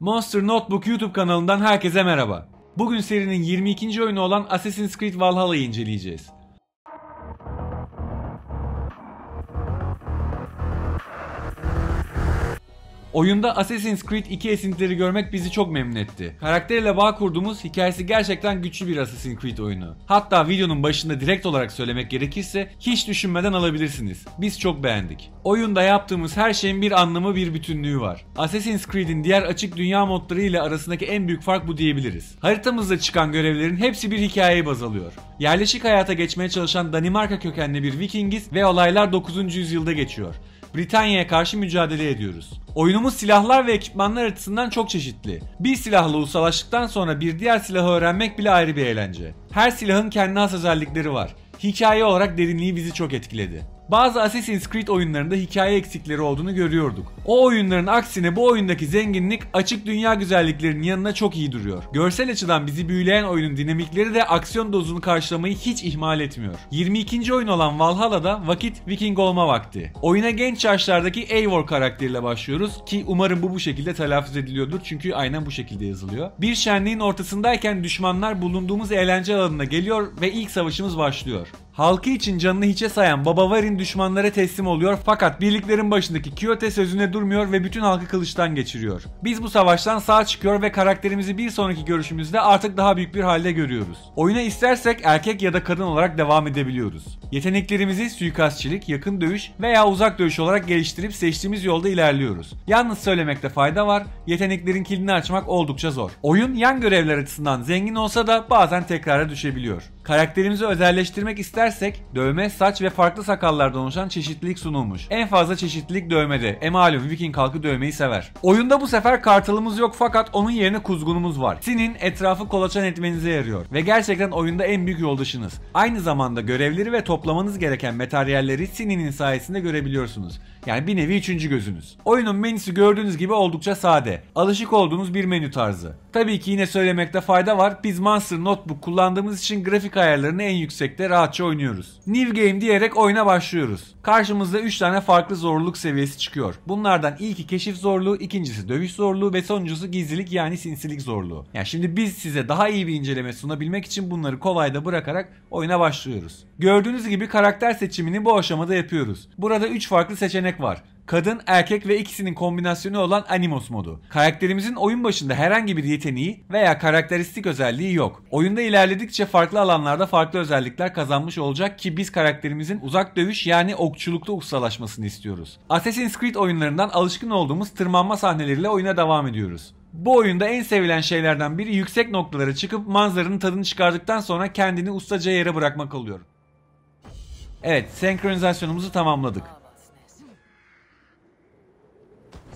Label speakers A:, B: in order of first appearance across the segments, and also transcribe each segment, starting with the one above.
A: Monster Notebook YouTube kanalından herkese merhaba. Bugün serinin 22. oyunu olan Assassin's Creed Valhalla'yı inceleyeceğiz. Oyunda Assassin's Creed 2 esintileri görmek bizi çok memnun etti. Karakterle bağ kurduğumuz hikayesi gerçekten güçlü bir Assassin's Creed oyunu. Hatta videonun başında direkt olarak söylemek gerekirse hiç düşünmeden alabilirsiniz. Biz çok beğendik. Oyunda yaptığımız her şeyin bir anlamı bir bütünlüğü var. Assassin's Creed'in diğer açık dünya modları ile arasındaki en büyük fark bu diyebiliriz. Haritamızda çıkan görevlerin hepsi bir hikayeyi baz alıyor. Yerleşik hayata geçmeye çalışan Danimarka kökenli bir Vikingiz ve olaylar 9. yüzyılda geçiyor. Britanya'ya karşı mücadele ediyoruz. Oyunumuz silahlar ve ekipmanlar açısından çok çeşitli. Bir silahla ustalaştıktan sonra bir diğer silahı öğrenmek bile ayrı bir eğlence. Her silahın kendi has özellikleri var. Hikaye olarak derinliği bizi çok etkiledi. Bazı Assassin's Creed oyunlarında hikaye eksikleri olduğunu görüyorduk. O oyunların aksine bu oyundaki zenginlik açık dünya güzelliklerinin yanına çok iyi duruyor. Görsel açıdan bizi büyüleyen oyunun dinamikleri de aksiyon dozunu karşılamayı hiç ihmal etmiyor. 22. oyun olan Valhalla'da vakit Viking olma vakti. Oyuna genç yaşlardaki Eivor karakteriyle başlıyoruz ki umarım bu bu şekilde telaffuz ediliyordur çünkü aynen bu şekilde yazılıyor. Bir şenliğin ortasındayken düşmanlar bulunduğumuz eğlence alanına geliyor ve ilk savaşımız başlıyor. Halkı için canını hiçe sayan Baba Varin düşmanlara teslim oluyor fakat birliklerin başındaki Kyote sözüne durmuyor ve bütün halkı kılıçtan geçiriyor. Biz bu savaştan sağ çıkıyor ve karakterimizi bir sonraki görüşümüzde artık daha büyük bir halde görüyoruz. Oyuna istersek erkek ya da kadın olarak devam edebiliyoruz. Yeteneklerimizi suikastçilik, yakın dövüş veya uzak dövüş olarak geliştirip seçtiğimiz yolda ilerliyoruz. Yalnız söylemekte fayda var, yeteneklerin kilidini açmak oldukça zor. Oyun yan görevler açısından zengin olsa da bazen tekrara düşebiliyor. Karakterimizi özelleştirmek istersek dövme, saç ve farklı sakallardan oluşan çeşitlilik sunulmuş. En fazla çeşitlilik dövmede. E malum Viking halkı dövmeyi sever. Oyunda bu sefer kartalımız yok fakat onun yerine kuzgunumuz var. Sin'in etrafı kolaçan etmenize yarıyor ve gerçekten oyunda en büyük yoldaşınız. Aynı zamanda görevleri ve toplamanız gereken materyalleri sininin sayesinde görebiliyorsunuz. Yani bir nevi üçüncü gözünüz. Oyunun menüsü gördüğünüz gibi oldukça sade. Alışık olduğunuz bir menü tarzı. Tabii ki yine söylemekte fayda var. Biz Monster Notebook kullandığımız için grafik grafik ayarlarını en yüksekte rahatça oynuyoruz. New Game diyerek oyuna başlıyoruz. Karşımızda 3 tane farklı zorluk seviyesi çıkıyor. Bunlardan ilki keşif zorluğu, ikincisi dövüş zorluğu ve sonuncusu gizlilik yani sinsilik zorluğu. Yani şimdi biz size daha iyi bir inceleme sunabilmek için bunları kolayda bırakarak oyuna başlıyoruz. Gördüğünüz gibi karakter seçimini bu aşamada yapıyoruz. Burada 3 farklı seçenek var kadın, erkek ve ikisinin kombinasyonu olan Animos modu. Karakterimizin oyun başında herhangi bir yeteneği veya karakteristik özelliği yok. Oyunda ilerledikçe farklı alanlarda farklı özellikler kazanmış olacak ki biz karakterimizin uzak dövüş yani okçulukta ustalaşmasını istiyoruz. Assassin's Creed oyunlarından alışkın olduğumuz tırmanma sahneleriyle oyuna devam ediyoruz. Bu oyunda en sevilen şeylerden biri yüksek noktalara çıkıp manzaranın tadını çıkardıktan sonra kendini ustaca yere bırakmak oluyor. Evet, senkronizasyonumuzu tamamladık.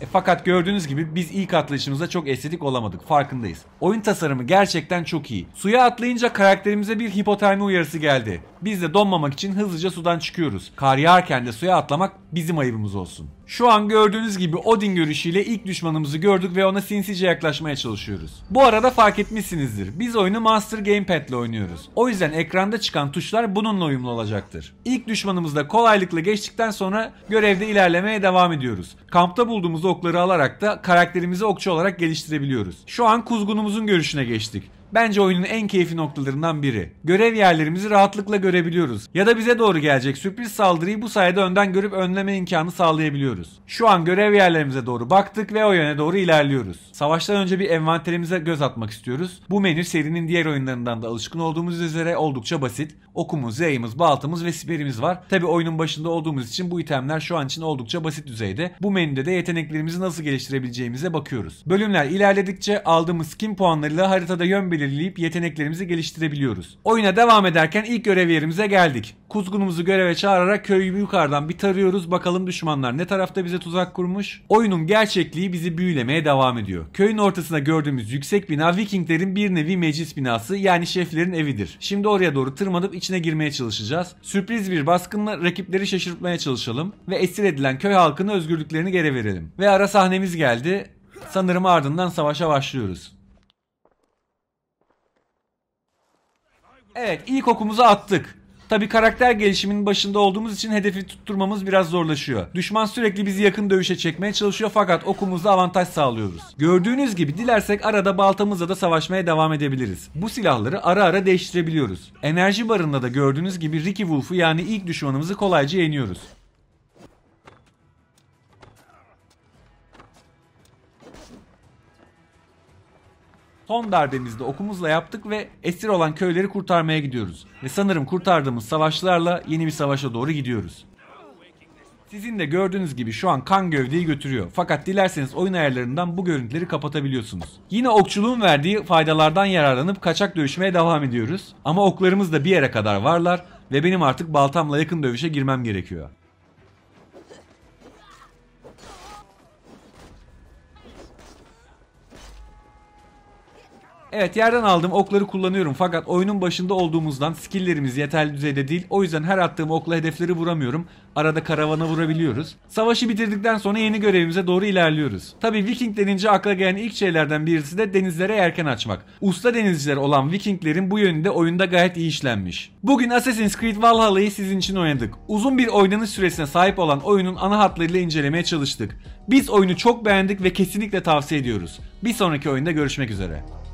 A: E, fakat gördüğünüz gibi biz ilk atlayışımızda çok estetik olamadık farkındayız. Oyun tasarımı gerçekten çok iyi. Suya atlayınca karakterimize bir hipotermi uyarısı geldi. Biz de donmamak için hızlıca sudan çıkıyoruz. Kar yağarken de suya atlamak bizim ayıbımız olsun. Şu an gördüğünüz gibi Odin görüşüyle ilk düşmanımızı gördük ve ona sinsice yaklaşmaya çalışıyoruz. Bu arada fark etmişsinizdir. Biz oyunu Master Gamepad ile oynuyoruz. O yüzden ekranda çıkan tuşlar bununla uyumlu olacaktır. İlk düşmanımızla kolaylıkla geçtikten sonra görevde ilerlemeye devam ediyoruz. Kampta bulduğumuz okları alarak da karakterimizi okçu olarak geliştirebiliyoruz. Şu an kuzgunumuzun görüşüne geçtik bence oyunun en keyifli noktalarından biri. Görev yerlerimizi rahatlıkla görebiliyoruz. Ya da bize doğru gelecek sürpriz saldırıyı bu sayede önden görüp önleme imkanı sağlayabiliyoruz. Şu an görev yerlerimize doğru baktık ve o yöne doğru ilerliyoruz. Savaştan önce bir envanterimize göz atmak istiyoruz. Bu menü serinin diğer oyunlarından da alışkın olduğumuz üzere oldukça basit. Okumuz, yayımız, baltamız ve siperimiz var. Tabi oyunun başında olduğumuz için bu itemler şu an için oldukça basit düzeyde. Bu menüde de yeteneklerimizi nasıl geliştirebileceğimize bakıyoruz. Bölümler ilerledikçe aldığımız skin puanlarıyla haritada yön belirleyip yeteneklerimizi geliştirebiliyoruz. Oyuna devam ederken ilk görev yerimize geldik. Kuzgunumuzu göreve çağırarak köyü yukarıdan bir tarıyoruz. Bakalım düşmanlar ne tarafta bize tuzak kurmuş? Oyunun gerçekliği bizi büyülemeye devam ediyor. Köyün ortasına gördüğümüz yüksek bina Vikinglerin bir nevi meclis binası yani şeflerin evidir. Şimdi oraya doğru tırmanıp içine girmeye çalışacağız. Sürpriz bir baskınla rakipleri şaşırtmaya çalışalım ve esir edilen köy halkını özgürlüklerini geri verelim. Ve ara sahnemiz geldi. Sanırım ardından savaşa başlıyoruz. Evet ilk okumuzu attık. Tabi karakter gelişiminin başında olduğumuz için hedefi tutturmamız biraz zorlaşıyor. Düşman sürekli bizi yakın dövüşe çekmeye çalışıyor fakat okumuzda avantaj sağlıyoruz. Gördüğünüz gibi dilersek arada baltamızla da savaşmaya devam edebiliriz. Bu silahları ara ara değiştirebiliyoruz. Enerji barında da gördüğünüz gibi Ricky Wolf'u yani ilk düşmanımızı kolayca yeniyoruz. Son darbemizde okumuzla yaptık ve esir olan köyleri kurtarmaya gidiyoruz. Ve sanırım kurtardığımız savaşlarla yeni bir savaşa doğru gidiyoruz. Sizin de gördüğünüz gibi şu an kan gövdeyi götürüyor. Fakat dilerseniz oyun ayarlarından bu görüntüleri kapatabiliyorsunuz. Yine okçuluğun verdiği faydalardan yararlanıp kaçak dövüşmeye devam ediyoruz. Ama oklarımız da bir yere kadar varlar ve benim artık baltamla yakın dövüşe girmem gerekiyor. Evet yerden aldığım okları kullanıyorum fakat oyunun başında olduğumuzdan skilllerimiz yeterli düzeyde değil. O yüzden her attığım okla hedefleri vuramıyorum. Arada karavana vurabiliyoruz. Savaşı bitirdikten sonra yeni görevimize doğru ilerliyoruz. Tabi Viking denince akla gelen ilk şeylerden birisi de denizlere erken açmak. Usta denizciler olan Vikinglerin bu yönünde oyunda gayet iyi işlenmiş. Bugün Assassin's Creed Valhalla'yı sizin için oynadık. Uzun bir oynanış süresine sahip olan oyunun ana hatlarıyla incelemeye çalıştık. Biz oyunu çok beğendik ve kesinlikle tavsiye ediyoruz. Bir sonraki oyunda görüşmek üzere.